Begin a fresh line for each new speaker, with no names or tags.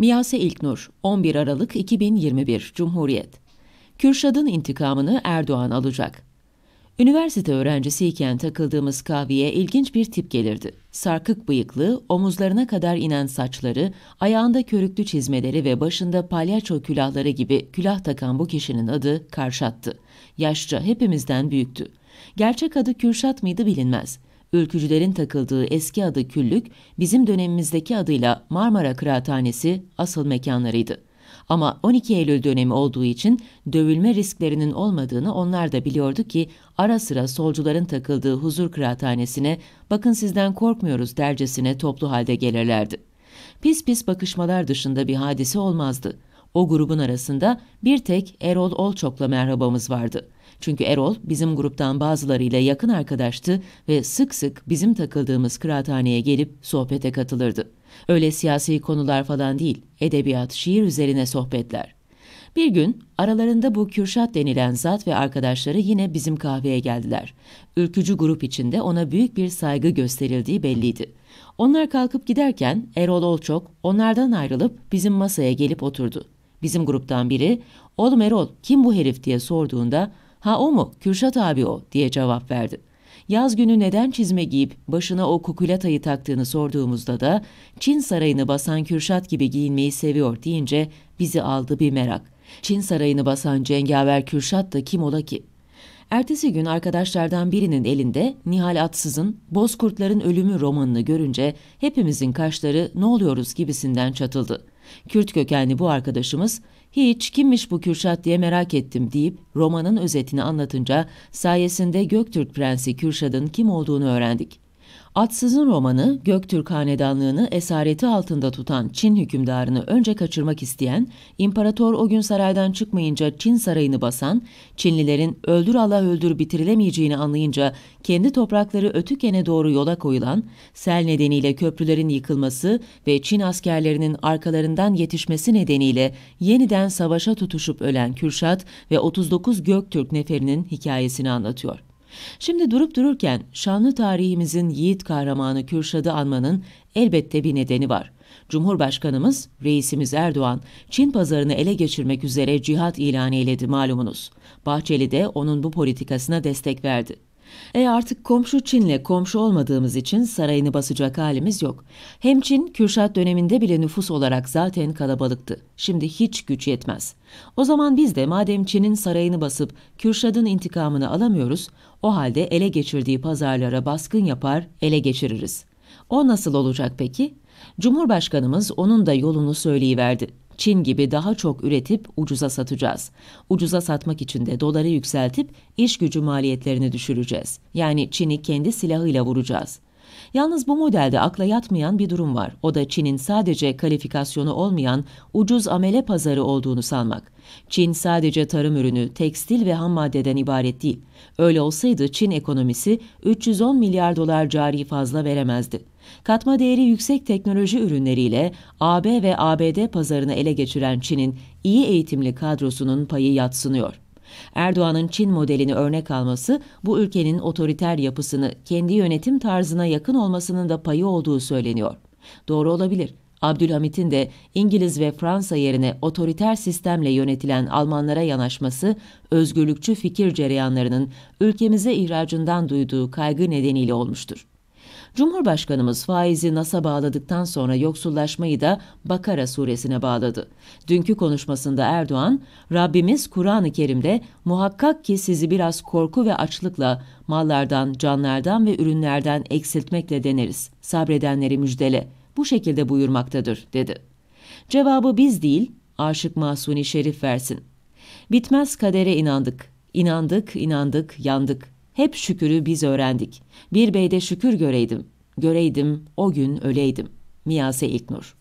Miyase İlknur, 11 Aralık 2021 Cumhuriyet Kürşad'ın intikamını Erdoğan alacak. Üniversite öğrencisiyken takıldığımız kahveye ilginç bir tip gelirdi. Sarkık bıyıklı, omuzlarına kadar inen saçları, ayağında körüklü çizmeleri ve başında palyaço külahları gibi külah takan bu kişinin adı Karşat'tı. Yaşça hepimizden büyüktü. Gerçek adı Kürşat mıydı bilinmez ülkücülerin takıldığı eski adı Küllük, bizim dönemimizdeki adıyla Marmara Kıraathanesi asıl mekanlarıydı. Ama 12 Eylül dönemi olduğu için dövülme risklerinin olmadığını onlar da biliyordu ki ara sıra solcuların takıldığı huzur kıraathanesine bakın sizden korkmuyoruz dercesine toplu halde gelirlerdi. Pis pis bakışmalar dışında bir hadise olmazdı. O grubun arasında bir tek Erol Olçok'la merhabamız vardı.'' Çünkü Erol bizim gruptan bazılarıyla yakın arkadaştı ve sık sık bizim takıldığımız kıraathaneye gelip sohbete katılırdı. Öyle siyasi konular falan değil, edebiyat, şiir üzerine sohbetler. Bir gün aralarında bu Kürşat denilen zat ve arkadaşları yine bizim kahveye geldiler. Ülkücü grup içinde ona büyük bir saygı gösterildiği belliydi. Onlar kalkıp giderken Erol Olçok onlardan ayrılıp bizim masaya gelip oturdu. Bizim gruptan biri "Oğlum Erol kim bu herif?" diye sorduğunda Ha o mu? Kürşat abi o diye cevap verdi. Yaz günü neden çizme giyip başına o kukulatayı taktığını sorduğumuzda da Çin sarayını basan Kürşat gibi giyinmeyi seviyor deyince bizi aldı bir merak. Çin sarayını basan cengaver Kürşat da kim ola ki? Ertesi gün arkadaşlardan birinin elinde Nihal Atsız'ın Bozkurtların Ölümü romanını görünce hepimizin kaşları ne oluyoruz gibisinden çatıldı. Kürt kökenli bu arkadaşımız hiç kimmiş bu Kürşat diye merak ettim deyip romanın özetini anlatınca sayesinde Göktürk Prensi Kürşat'ın kim olduğunu öğrendik. Atsız'ın romanı Göktürk Hanedanlığını esareti altında tutan Çin hükümdarını önce kaçırmak isteyen, imparator o gün saraydan çıkmayınca Çin sarayını basan, Çinlilerin öldür Allah öldür bitirilemeyeceğini anlayınca kendi toprakları Ötüken'e doğru yola koyulan, sel nedeniyle köprülerin yıkılması ve Çin askerlerinin arkalarından yetişmesi nedeniyle yeniden savaşa tutuşup ölen Kürşat ve 39 Göktürk neferinin hikayesini anlatıyor. Şimdi durup dururken şanlı tarihimizin yiğit kahramanı Kürşad'ı anmanın elbette bir nedeni var. Cumhurbaşkanımız, reisimiz Erdoğan, Çin pazarını ele geçirmek üzere cihat ilan eyledi malumunuz. Bahçeli de onun bu politikasına destek verdi. E artık komşu Çin'le komşu olmadığımız için sarayını basacak halimiz yok. Hem Çin, Kürşat döneminde bile nüfus olarak zaten kalabalıktı. Şimdi hiç güç yetmez. O zaman biz de madem Çin'in sarayını basıp Kürşad'ın intikamını alamıyoruz, o halde ele geçirdiği pazarlara baskın yapar, ele geçiririz. O nasıl olacak peki? Cumhurbaşkanımız onun da yolunu söyleyiverdi. Çin gibi daha çok üretip ucuza satacağız. Ucuza satmak için de doları yükseltip iş gücü maliyetlerini düşüreceğiz. Yani Çin'i kendi silahıyla vuracağız.'' Yalnız bu modelde akla yatmayan bir durum var. O da Çin'in sadece kalifikasyonu olmayan ucuz amele pazarı olduğunu sanmak. Çin sadece tarım ürünü, tekstil ve ham maddeden ibaret değil. Öyle olsaydı Çin ekonomisi 310 milyar dolar cari fazla veremezdi. Katma değeri yüksek teknoloji ürünleriyle AB ve ABD pazarını ele geçiren Çin'in iyi eğitimli kadrosunun payı yatsınıyor. Erdoğan'ın Çin modelini örnek alması bu ülkenin otoriter yapısını kendi yönetim tarzına yakın olmasının da payı olduğu söyleniyor. Doğru olabilir. Abdülhamit'in de İngiliz ve Fransa yerine otoriter sistemle yönetilen Almanlara yanaşması, özgürlükçü fikir cereyanlarının ülkemize ihracından duyduğu kaygı nedeniyle olmuştur. Cumhurbaşkanımız faizi NASA bağladıktan sonra yoksullaşmayı da Bakara suresine bağladı. Dünkü konuşmasında Erdoğan, Rabbimiz Kur'an-ı Kerim'de muhakkak ki sizi biraz korku ve açlıkla mallardan, canlardan ve ürünlerden eksiltmekle deneriz. Sabredenleri müjdele. Bu şekilde buyurmaktadır, dedi. Cevabı biz değil, Aşık Mahsuni Şerif versin. Bitmez kadere inandık. İnandık, inandık, yandık. Hep şükürü biz öğrendik. Bir beyde şükür göreydim. Göreydim, o gün öleydim. Miyase İlknur